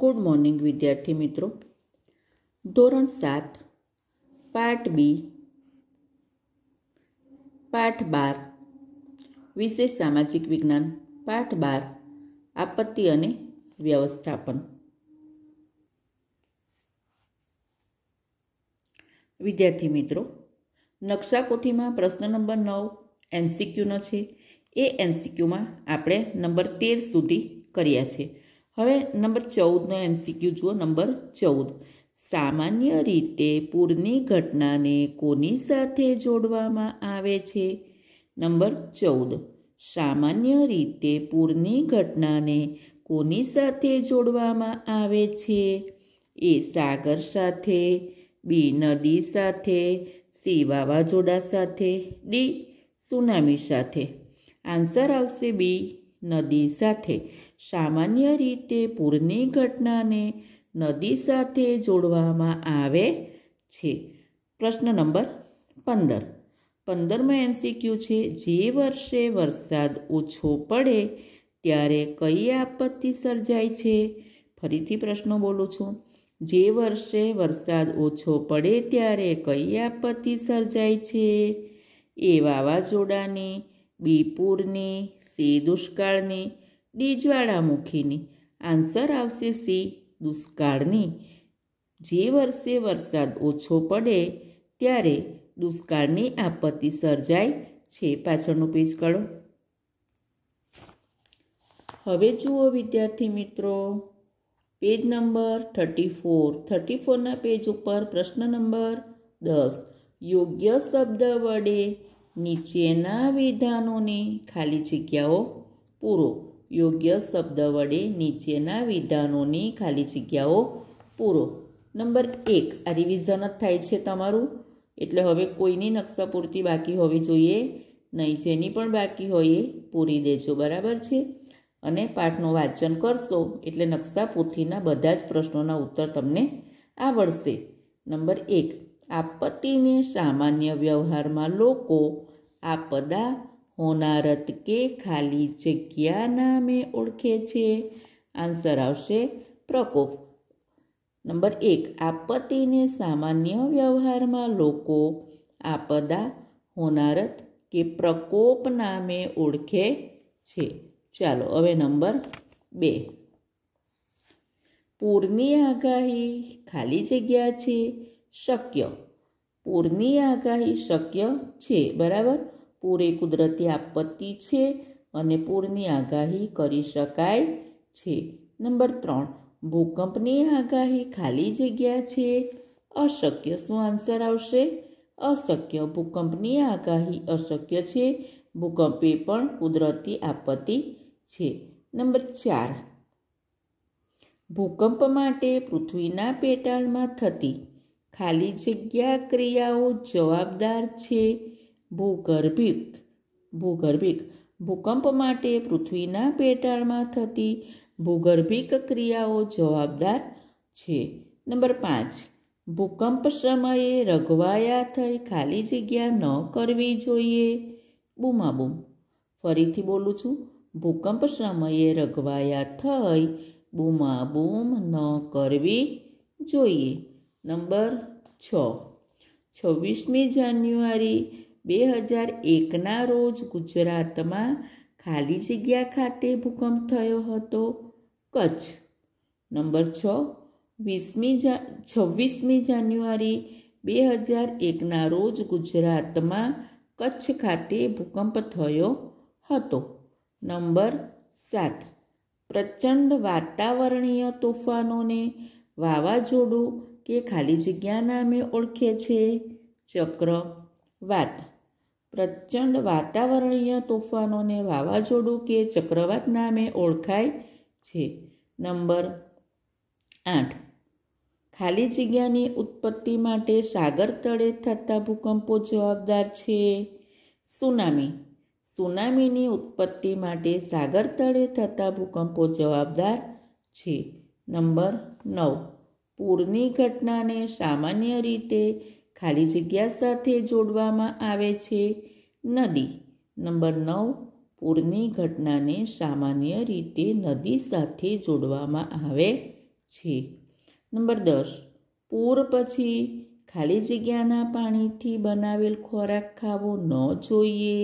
good morning વિદ્યાર્થી મિત્રો ધોરણ સાત પાઠ બી પાઠ બાર વિશેષ સામાજિક વિજ્ઞાન પાઠ બાર આપત્તિ અને વ્યવસ્થાપન વિદ્યાર્થી મિત્રો નકશાપોથીમાં પ્રશ્ન નંબર નવ એમસીક્યુનો છે એ એમસીક્યુમાં આપણે નંબર તેર સુધી કર્યા છે હવે નંબર ચૌદનો એમસીક્યુ જુઓ નંબર ચૌદ સામાન્ય રીતે પૂરની ઘટનાને કોની સાથે જોડવામાં આવે છે નંબર ચૌદ સામાન્ય રીતે પૂરની ઘટનાને કોની સાથે જોડવામાં આવે છે એ સાગર સાથે બી નદી સાથે સી વાવાઝોડા સાથે ડી સુનામી સાથે આન્સર આવશે બી નદી સાથે સામાન્ય રીતે પૂરની ઘટનાને નદી સાથે જોડવામાં આવે છે પ્રશ્ન નંબર પંદર પંદરમાં એમસીક્યુ છે જે વર્ષે વરસાદ ઓછો પડે ત્યારે કઈ આપત્તિ સર્જાય છે ફરીથી પ્રશ્નો બોલું છું જે વર્ષે વરસાદ ઓછો પડે ત્યારે કઈ આપત્તિ સર્જાય છે એ વાવાઝોડાની બીપુરની પૂરની સી દુષ્કાળની દેજવાળામુખીની આન્સર આવશે સી દુષ્કાળની જે વર્ષે વરસાદ ઓછો પડે ત્યારે દુષ્કાળની આપત્તિ સર્જાય છે પાછળનું પેજ કાઢો હવે જુઓ વિદ્યાર્થી મિત્રો page number thirty four thirty ફોરના પેજ ઉપર પ્રશ્ન નંબર દસ યોગ્ય શબ્દ વડે નીચેના વિધાનોની ખાલી જગ્યાઓ પૂરો યોગ્ય શબ્દ વડે નીચેના વિધાનોની ખાલી જગ્યાઓ પૂરો નંબર એક આ રિવિઝન જ થાય છે તમારું એટલે હવે કોઈની નકશા પૂરતી બાકી હોવી જોઈએ નહીં જેની પણ બાકી હોય એ પૂરી દેજો બરાબર છે અને પાઠનું વાંચન કરશો એટલે નકશા પોથીના બધા જ પ્રશ્નોના ઉત્તર તમને આવડશે નંબર એક આપત્તિને સામાન્ય વ્યવહારમાં લોકો આપદા હોનારત કે ખાલી જગ્યા નામે ઓળખે છે આન્સર આવશે પ્રકોપ નંબર એક આપત્તિને સામાન્ય વ્યવહારમાં લોકો આપદા હોનારત કે પ્રકોપ નામે ઓળખે છે ચાલો હવે નંબર બે પૂરની આગાહી ખાલી જગ્યા છે શક્ય પૂરની આગાહી શક્ય છે બરાબર પૂર એ કુદરતી આપત્તિ છે અને પૂરની આગાહી કરી શકાય છે નંબર ત્રણ ભૂકંપની આગાહી ખાલી જગ્યા છે અશક્ય શું આન્સર આવશે અશક્ય ભૂકંપની આગાહી અશક્ય છે ભૂકંપ એ પણ કુદરતી આપત્તિ છે નંબર ચાર ભૂકંપ માટે પૃથ્વીના પેટાળમાં થતી ખાલી જગ્યા ક્રિયાઓ જવાબદાર છે ભૂગર્ભિક ભૂગર્ભિક ભૂકંપ માટે પૃથ્વીના પેટાળમાં થતી ભૂગર્ભિક ક્રિયાઓ જવાબદાર છે નંબર પાંચ ભૂકંપ સમયે રઘવાયા થઈ ખાલી જગ્યા ન કરવી જોઈએ બૂમાબૂમ ફરીથી બોલું છું ભૂકંપ સમયે રઘવાયા થઈ બૂમાબૂમ ન કરવી જોઈએ નંબર છ છવ્વીસમી જાન્યુઆરી બે હજાર એકના રોજ ગુજરાતમાં ખાલી જગ્યા ખાતે ભૂકંપ થયો હતો કચ્છ નંબર છ વીસમી જા છવ્વીસમી જાન્યુઆરી બે હજાર એકના રોજ ગુજરાતમાં કચ્છ ખાતે ભૂકંપ થયો હતો નંબર સાત પ્રચંડ વાતાવરણીય તોફાનોને વાવાઝોડું કે ખાલી જગ્યા નામે ઓળખે છે ચક્ર વાત પ્રચંડ વાતાવરણીય તોફાનોને વાવાઝોડું કે ચક્રવાત નામે ઓળખાય છે નંબર આઠ ખાલી જગ્યાની ઉત્પત્તિ માટે સાગર તળે થતા ભૂકંપો જવાબદાર છે સુનામી સુનામીની ઉત્પત્તિ માટે સાગર તળે થતા ભૂકંપો જવાબદાર છે નંબર નવ પૂરની ઘટનાને સામાન્ય રીતે ખાલી જગ્યા સાથે જોડવામાં આવે છે નદી નંબર નવ પૂરની ઘટનાને સામાન્ય રીતે નદી સાથે જોડવામાં આવે છે નંબર દસ પૂર પછી ખાલી જગ્યાના પાણીથી બનાવેલ ખોરાક ખાવો ન જોઈએ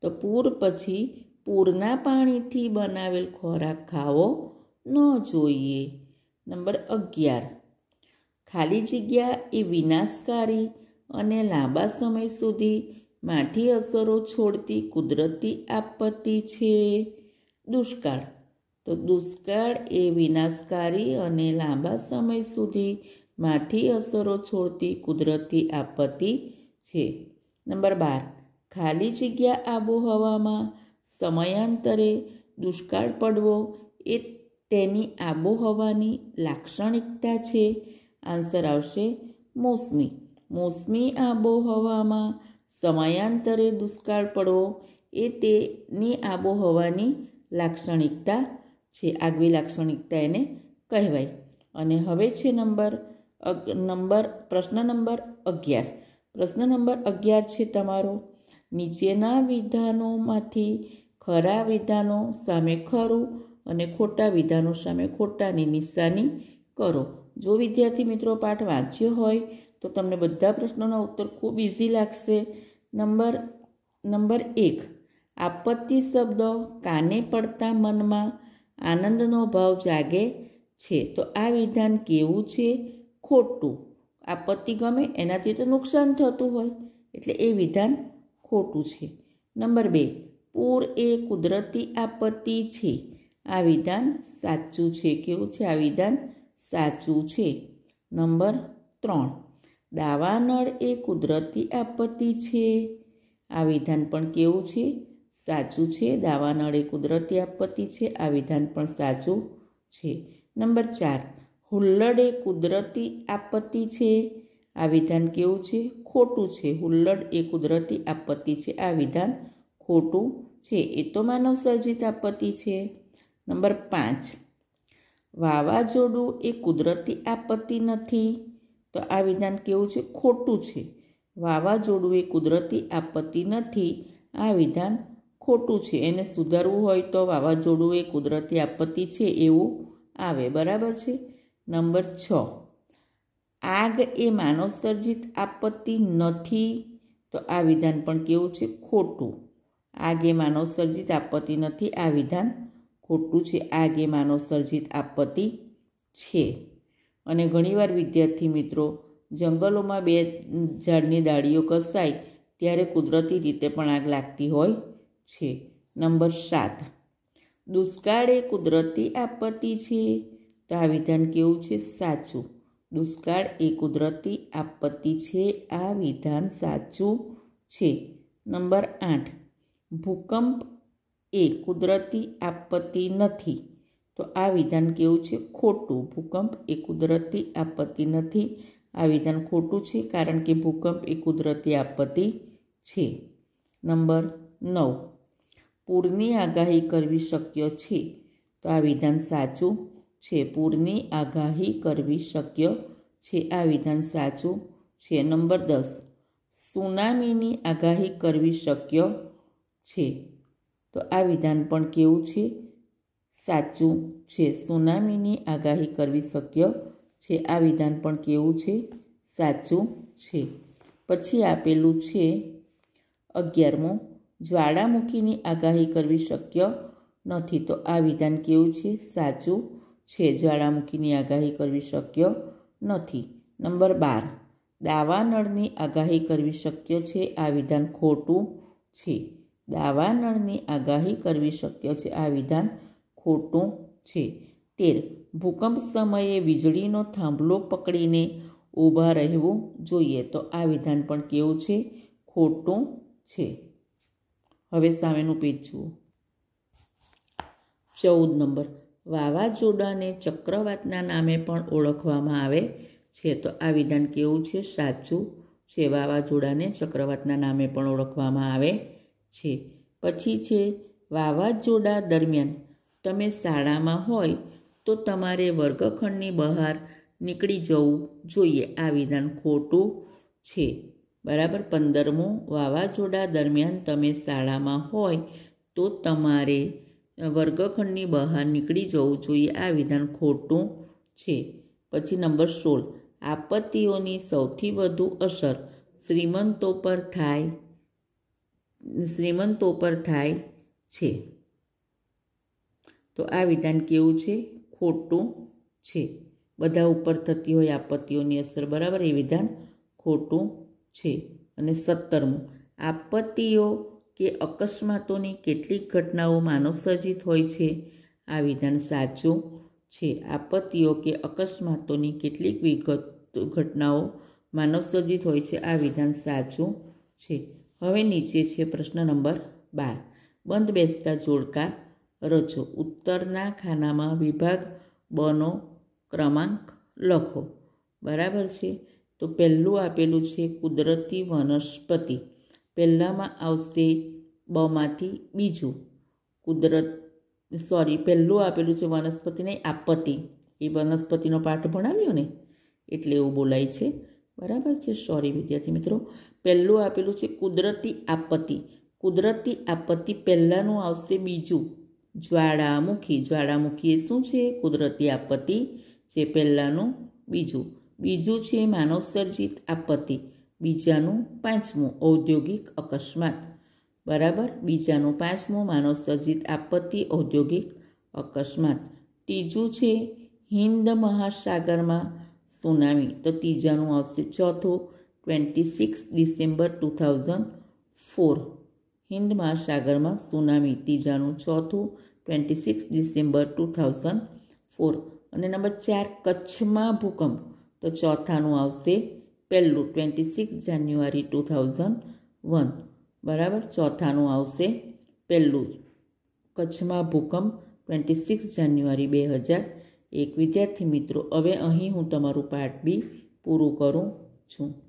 તો પૂર પછી પૂરના પાણીથી બનાવેલ ખોરાક ખાવો ન જોઈએ નંબર અગિયાર ખાલી જગ્યા એ વિનાશકારી અને લાંબા સમય સુધી માઠી અસરો છોડતી કુદરતી આપત્તિ છે દુષ્કાળ તો દુષ્કાળ એ વિનાશકારી અને લાંબા સમય સુધી માઠી અસરો છોડતી કુદરતી આપત્તિ છે નંબર બાર ખાલી જગ્યા આબોહવામાં સમયાંતરે દુષ્કાળ પડવો એ તેની આબોહવાની લાક્ષણિકતા છે આન્સર આવશે મોસમી મોસમી આબોહવામાં સમયાંતરે દુષ્કાળ પડવો એ તેની આબોહવાની લાક્ષણિકતા છે આગવી લાક્ષણિકતા એને કહેવાય અને હવે છે નંબર નંબર પ્રશ્ન નંબર અગિયાર પ્રશ્ન નંબર અગિયાર છે તમારો નીચેના વિધાનોમાંથી ખરા વિધાનો સામે ખરું અને ખોટા વિધાનો સામે ખોટાની નિશાની કરો જો વિદ્યાર્થી મિત્રો પાઠ વાંચ્યો હોય તો તમને બધા પ્રશ્નોના ઉત્તર ખૂબ ઇઝી લાગશે નંબર નંબર એક આપત્તિ શબ્દો કાને પડતા મનમાં આનંદનો ભાવ જાગે છે તો આ વિધાન કેવું છે ખોટું આપત્તિ ગમે એનાથી તો નુકસાન થતું હોય એટલે એ વિધાન ખોટું છે નંબર બે પૂર એ કુદરતી આપત્તિ છે આ વિધાન સાચું છે કેવું છે આ વિધાન સાચું છે નંબર ત્રણ દાવાનળ એ કુદરતી આપત્તિ છે આ વિધાન પણ કેવું છે સાચું છે દાવાનળ એ કુદરતી આપત્તિ છે આ વિધાન પણ સાચું છે નંબર ચાર હુલ્લડ એ કુદરતી આપત્તિ છે આ વિધાન કેવું છે ખોટું છે હુલ્લડ એ કુદરતી આપત્તિ છે આ વિધાન ખોટું છે એ તો માનવ સર્જિત આપત્તિ છે નંબર પાંચ વાવાઝોડું એ કુદરતી આપત્તિ નથી તો આ વિધાન કેવું છે ખોટું છે વાવાઝોડું એ કુદરતી આપત્તિ નથી આ વિધાન ખોટું છે એને સુધારવું હોય તો વાવાઝોડું એ કુદરતી આપત્તિ છે એવું આવે બરાબર છે નંબર છ આગ એ માનવસર્જિત આપત્તિ નથી તો આ વિધાન પણ કેવું છે ખોટું આગ એ માનવસર્જિત આપત્તિ નથી આ વિધાન ખોટું છે આ ગેમ માનવ સર્જિત આપત્તિ છે અને ઘણીવાર વિદ્યાર્થી મિત્રો જંગલોમાં બે ઝાડની ડાળીઓ કસાય ત્યારે કુદરતી રીતે પણ આગ લાગતી હોય છે નંબર સાત દુષ્કાળ એ કુદરતી આપત્તિ છે તો આ વિધાન કેવું છે સાચું દુષ્કાળ એ કુદરતી આપત્તિ છે આ વિધાન સાચું છે નંબર આઠ ભૂકંપ એ કુદરતી આપત્તિ નથી તો આ વિધાન કેવું છે ખોટું ભૂકંપ એ કુદરતી આપત્તિ નથી આ વિધાન ખોટું છે કારણ કે ભૂકંપ એ કુદરતી આપત્તિ છે નંબર નવ પૂરની આગાહી કરવી શક્ય છે તો આ વિધાન સાચું છે પૂરની આગાહી કરવી શક્ય છે આ વિધાન સાચું છે નંબર દસ સુનામીની આગાહી કરવી શક્ય છે તો આ વિધાન પણ કેવું છે સાચું છે સુનામીની આગાહી કરવી શક્ય છે આ વિધાન પણ કેવું છે સાચું છે પછી આપેલું છે અગિયારમું જ્વાળામુખીની આગાહી કરવી શક્ય નથી તો આ વિધાન કેવું છે સાચું છે જ્વાળામુખીની આગાહી કરવી શક્ય નથી નંબર બાર દાવાનળની આગાહી કરવી શક્ય છે આ વિધાન ખોટું છે દાવાનળની આગાહી કરવી શક્ય છે આ વિધાન ખોટું છે તેર ભૂકંપ સમયે વીજળીનો થાંભલો પકડીને ઊભા રહેવું જોઈએ તો આ વિધાન પણ કેવું છે ખોટું છે હવે સામેનું પેજ જુઓ ચૌદ નંબર વાવાઝોડાને ચક્રવાતના નામે પણ ઓળખવામાં આવે છે તો આ વિધાન કેવું છે સાચું છે વાવાઝોડાને ચક્રવાતના નામે પણ ઓળખવામાં આવે છે પછી છે વાવાઝોડા દરમિયાન તમે શાળામાં હોય તો તમારે વર્ગખંડની બહાર નીકળી જવું જોઈએ આ વિધાન ખોટું છે બરાબર પંદરમું વાવાઝોડા દરમિયાન તમે શાળામાં હોય તો તમારે વર્ગખંડની બહાર નીકળી જવું જોઈએ આ વિધાન ખોટું છે પછી નંબર સોળ આપત્તિઓની સૌથી વધુ અસર શ્રીમંતો પર થાય શ્રીમંતો પર થાય છે તો આ વિધાન કેવું છે ખોટું છે બધા ઉપર થતી હોય આપત્તિઓની અસર બરાબર એ વિધાન ખોટું છે અને સત્તરમું આપત્તિઓ કે અકસ્માતોની કેટલીક ઘટનાઓ માનવસર્જિત હોય છે આ વિધાન સાચું છે આપત્તિઓ કે અકસ્માતોની કેટલીક વિગત ઘટનાઓ માનવસર્જિત હોય છે આ વિધાન સાચું છે હવે નીચે છે પ્રશ્ન નંબર બાર બંધ બેસતા જોડકા રચો ઉત્તરના ખાનામાં વિભાગ બનો ક્રમાંક લખો બરાબર છે તો પહેલું આપેલું છે કુદરતી વનસ્પતિ પહેલાંમાં આવશે બમાંથી બીજું કુદરત સોરી પહેલું આપેલું છે વનસ્પતિને આપત્તિ એ વનસ્પતિનો પાઠ ભણાવ્યો ને એટલે એવું બોલાય છે બરાબર છે સોરી વિદ્યાર્થી મિત્રો પહેલું આપેલું છે કુદરતી આપત્તિ કુદરતી આપત્તિ પહેલાંનું આવશે બીજું જ્વાળામુખી જ્વાળામુખી એ શું છે કુદરતી આપત્તિ જે પહેલાંનું બીજું બીજું છે માનવસર્જિત આપત્તિ બીજાનું પાંચમું ઔદ્યોગિક અકસ્માત બરાબર બીજાનું પાંચમું માનવસર્જિત આપત્તિ ઔદ્યોગિક અકસ્માત ત્રીજું છે હિન્દ મહાસાગરમાં સુનામી તો ત્રીજાનું આવશે ચોથું twenty six December two thousand four Hind મહાસાગરમાં સુનામી ત્રીજાનું ચોથું twenty six December two thousand four અને નંબર ચાર કચ્છમાં ભૂકંપ તો ચોથાનું આવશે પહેલું twenty six January two thousand one બરાબર ચોથાનું આવશે પહેલું કચ્છમાં ભૂકંપ ટ્વેન્ટી સિક્સ જાન્યુઆરી બે હજાર એક વિદ્યાર્થી મિત્રો હવે અહીં હું તમારું પાર્ટ બી પૂરું કરું છું